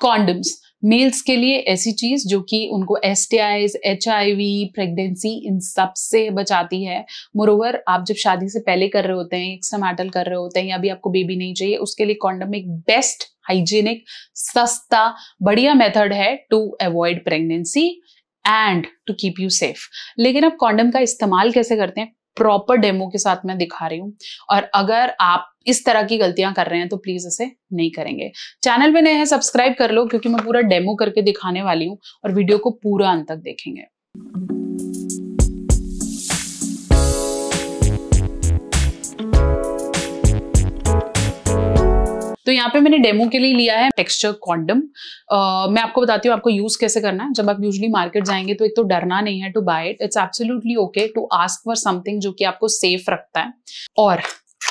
condoms mails के लिए ऐसी चीज जो कि उनको S T Is H I V pregnancy इन सब से बचाती है मोरवर आप जब शादी से पहले कर रहे होते हैं एक्सटमाटल कर रहे होते हैं या अभी आपको बेबी नहीं चाहिए उसके लिए कॉन्डम एक बेस्ट हाइजीनिक सस्ता बढ़िया मेथड है to avoid pregnancy and to keep you safe लेकिन आप कॉन्डम का इस्तेमाल कैसे करते हैं प्रॉपर डेमो के साथ मैं दिखा रही हूँ और अगर आप इस तरह की गलतियां कर रहे हैं तो प्लीज इसे नहीं करेंगे चैनल में नए हैं सब्सक्राइब कर लो क्योंकि मैं पूरा डेमो करके दिखाने वाली हूँ और वीडियो को पूरा अंत तक देखेंगे तो यहाँ पे मैंने डेमो के लिए लिया है टेक्सचर कॉन्डम मैं आपको बताती हूँ आपको यूज कैसे करना है जब आप यूजली मार्केट जाएंगे तो एक तो डरना नहीं है to buy it it's absolutely okay to ask for something जो कि आपको सेफ रखता है और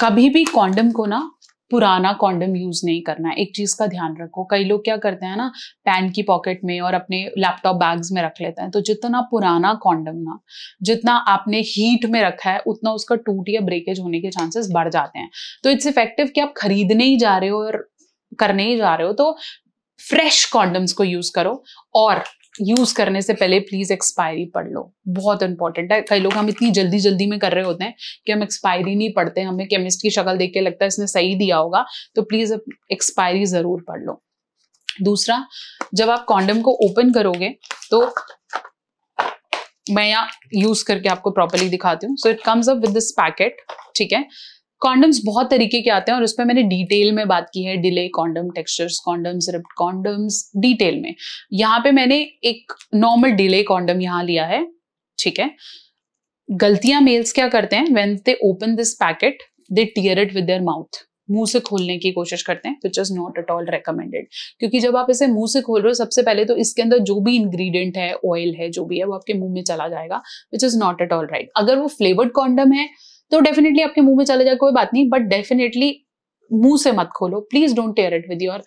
कभी भी कॉन्डम को ना पुराना कॉन्डम यूज नहीं करना है एक चीज का ध्यान रखो कई लोग क्या करते हैं ना पैन की पॉकेट में और अपने लैपटॉप बैग्स में रख लेते हैं तो जितना पुराना कॉन्डम ना जितना आपने हीट में रखा है उतना उसका टूट या ब्रेकेज होने के चांसेस बढ़ जाते हैं तो इट्स इफेक्टिव कि आप खरीदने ही जा रहे हो और करने ही जा रहे हो तो फ्रेश कॉन्डम्स को यूज करो और यूज करने से पहले प्लीज एक्सपायरी पढ़ लो बहुत इंपॉर्टेंट है कई लोग हम इतनी जल्दी जल्दी में कर रहे होते हैं कि हम एक्सपायरी नहीं पढ़ते हमें केमिस्ट की शक्ल देख के लगता है इसने सही दिया होगा तो प्लीज एक्सपायरी जरूर पढ़ लो दूसरा जब आप कॉन्डम को ओपन करोगे तो मैं यहाँ यूज करके आपको प्रॉपरली दिखाती हूँ so it comes up with this packet ठीक है कॉन्डम्स बहुत तरीके के आते हैं और उस पर मैंने डिटेल में बात की है delay condom textures condoms ribbed condoms detail में यहाँ पे मैंने एक नॉर्मल डिले कॉन्डम यहाँ लिया है ठीक है गलतियां मेल्स क्या करते हैं when they open this packet they tear it with their mouth मुंह से खोलने की कोशिश करते हैं which is not at all recommended क्योंकि जब आप इसे मुंह से खोल रहे हो सबसे पहले तो इसके अंदर जो भी इंग्रेडिएंट है ऑयल है जो भी है वो आपके मुंह में चला जाएगा which is not at all right अगर वो फ्लेवर्ड कॉन्डम है तो डेफिनेटली आपके मुंह में चले जाए कोई बात नहीं बट डेफिनेटली मुंह से मत खोलो please don't tear it with your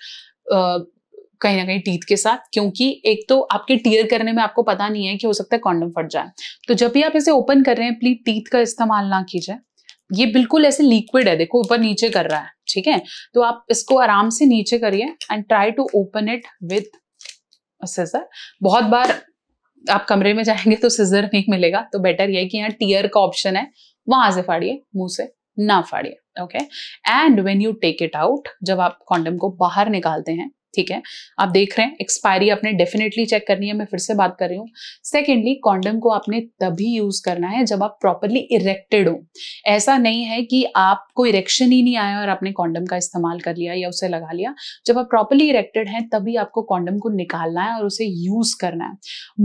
कहीं ना कहीं टीथ के साथ क्योंकि एक तो आपके टीयर करने में आपको पता नहीं है कि हो सकता है कॉन्डम फट जाए तो जब भी आप इसे ओपन कर रहे हैं प्लीज टीथ का इस्तेमाल ना कीजिए ये बिल्कुल ऐसे लिक्विड है देखो ऊपर नीचे कर रहा है ठीक है तो आप इसको आराम से नीचे करिए and try to open it with scissor बहुत बार आप कमरे में जाएंगे तो सीजर नहीं मिलेगा तो बेटर यह कि यहाँ टीयर का ऑप्शन है वहां से फाड़िए मुंह से ना फाड़िए okay and when you take it out जब आप कॉन्डम को बाहर निकालते हैं ठीक है आप देख रहे हैं एक्सपायरी आपने डेफिनेटली चेक करनी है मैं फिर से बात कर रही हूँ सेकेंडली कॉन्डम को आपने तभी यूज करना है जब आप प्रॉपरली इरेक्टेड हो ऐसा नहीं है कि आपको इरेक्शन ही नहीं आया और आपने कॉन्डम का इस्तेमाल कर लिया या उसे लगा लिया जब आप प्रॉपरली इरेक्टेड हैं तभी आपको कॉन्डम को निकालना है और उसे यूज करना है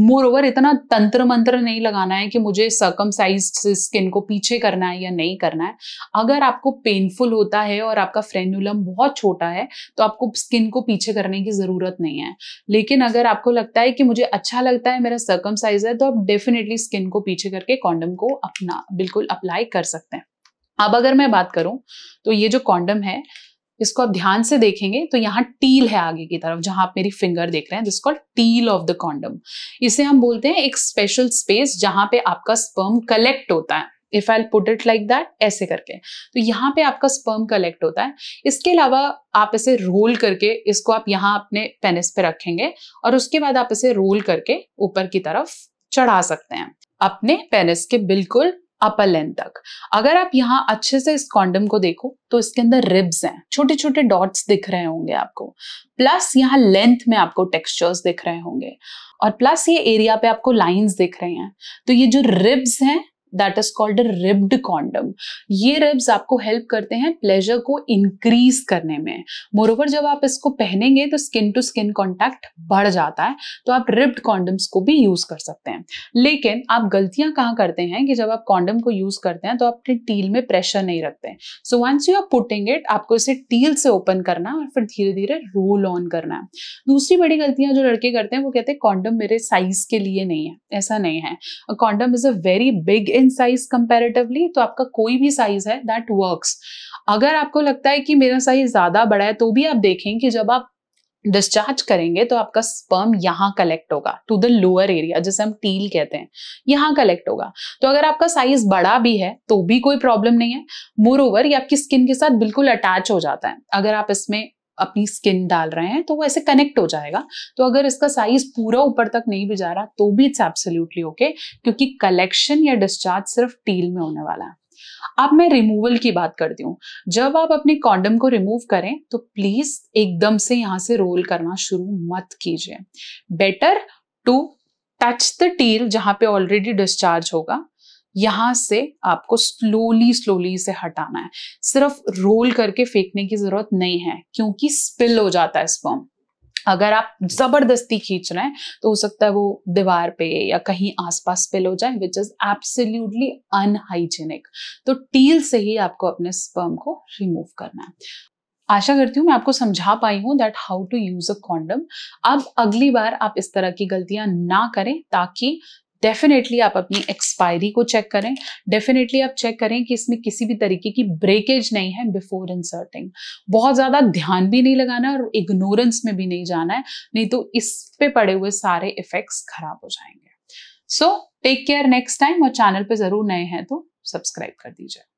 मोर ओवर इतना तंत्र मंत्र नहीं लगाना है कि मुझे सर्कम स्किन को पीछे करना है या नहीं करना है अगर आपको पेनफुल होता है और आपका फ्रेनुलम बहुत छोटा है तो आपको स्किन को पीछे करने की ज़रूरत नहीं है लेकिन अगर आपको लगता है कि मुझे अच्छा लगता है मेरा सर्कम साइज है तो आप डेफिनेटली स्किन को पीछे करके कॉन्डम को अपना बिल्कुल अप्लाई कर सकते हैं अब अगर मैं बात करूं तो ये जो कॉन्डम है इसको आप ध्यान से देखेंगे तो यहाँ टील है आगे की तरफ जहां आप मेरी फिंगर देख रहे हैं जिसको टील ऑफ द कॉन्डम इसे हम बोलते हैं एक स्पेशल स्पेस जहां पे आपका स्पर्म कलेक्ट होता है if I put it like that ऐसे करके तो यहाँ पे आपका स्पर्म कलेक्ट होता है इसके अलावा आप इसे रोल करके इसको आप यहाँ अपने पेनिस पे रखेंगे और उसके बाद आप इसे रोल करके ऊपर की तरफ चढ़ा सकते हैं अपने पेनिस के बिल्कुल अपर लेंथ तक अगर आप यहाँ अच्छे से इस कॉन्डम को देखो तो इसके अंदर रिब्स हैं छोटे छोटे डॉट्स दिख रहे होंगे आपको प्लस यहाँ लेंथ में आपको टेक्सचर्स दिख रहे होंगे और प्लस ये एरिया पे आपको लाइंस दिख रहे हैं तो ये जो रिब्स हैं that is called ribbed condom ये रिब्स आपको हेल्प करते हैं प्लेजर को इंक्रीज करने में मोरोवर जब आप इसको पहनेंगे तो स्किन टू स्किन कॉन्टैक्ट बढ़ जाता है तो आप रिब्ड कॉन्डम्स को भी यूज कर सकते हैं लेकिन आप गलतियां कहाँ करते हैं कि जब आप कॉन्डम को यूज करते हैं तो आप अपने टील में प्रेशर नहीं रखते so once you are putting it आपको इसे टील से ओपन करना है और फिर धीरे धीरे रोल ऑन करना है दूसरी बड़ी गलतियां जो लड़के करते हैं वो कहते हैं कॉन्डम मेरे साइज के लिए नहीं है ऐसा नहीं है condom is a very big in in size comparatively तो आपका कोई भी साइज है दैट वर्क्स अगर आपको लगता है कि मेरा साइज ज्यादा बड़ा है तो भी आप देखें कि जब आप डिस्चार्ज करेंगे तो आपका स्पर्म यहाँ कलेक्ट होगा टू द लोअर एरिया जिसे हम टील कहते हैं यहाँ कलेक्ट होगा तो अगर आपका साइज बड़ा भी है तो भी कोई प्रॉब्लम नहीं है मोर ओवर ये आपकी स्किन के साथ बिल्कुल अटैच हो जाता है अगर आप इसमें अपनी स्किन डाल रहे हैं तो वो ऐसे कनेक्ट हो जाएगा तो अगर इसका साइज पूरा ऊपर तक नहीं भी जा रहा तो भी इट्स एब्सोल्युटली ओके क्योंकि कलेक्शन या डिस्चार्ज सिर्फ टील में होने वाला है अब मैं रिमूवल की बात करती हूँ जब आप अपने कॉन्डम को रिमूव करें तो प्लीज एकदम से यहां से रोल करना शुरू मत कीजिए better to touch the teat जहां पे ऑलरेडी डिस्चार्ज होगा यहां से आपको स्लोली स्लोली से हटाना है सिर्फ रोल करके फेंकने की जरूरत नहीं है क्योंकि स्पिल हो जाता है स्पर्म अगर आप जबरदस्ती खींच रहे हैं तो हो सकता है वो दीवार पे या कहीं आसपास स्पिल हो जाए विच इज एब्सोल्यूटली अनहाइजेनिक तो टील से ही आपको अपने स्पर्म को रिमूव करना है आशा करती हूँ मैं आपको समझा पाई हूँ that how to use a condom अब अगली बार आप इस तरह की गलतियां ना करें ताकि डेफिनेटली आप अपनी एक्सपायरी को चेक करें डेफिनेटली आप चेक करें कि इसमें किसी भी तरीके की ब्रेकेज नहीं है बिफोर इंसर्टिंग बहुत ज़्यादा ध्यान भी नहीं लगाना और इग्नोरेंस में भी नहीं जाना है नहीं तो इस पे पड़े हुए सारे इफेक्ट्स खराब हो जाएंगे so take care next time और चैनल पर ज़रूर नए हैं तो सब्सक्राइब कर दीजिए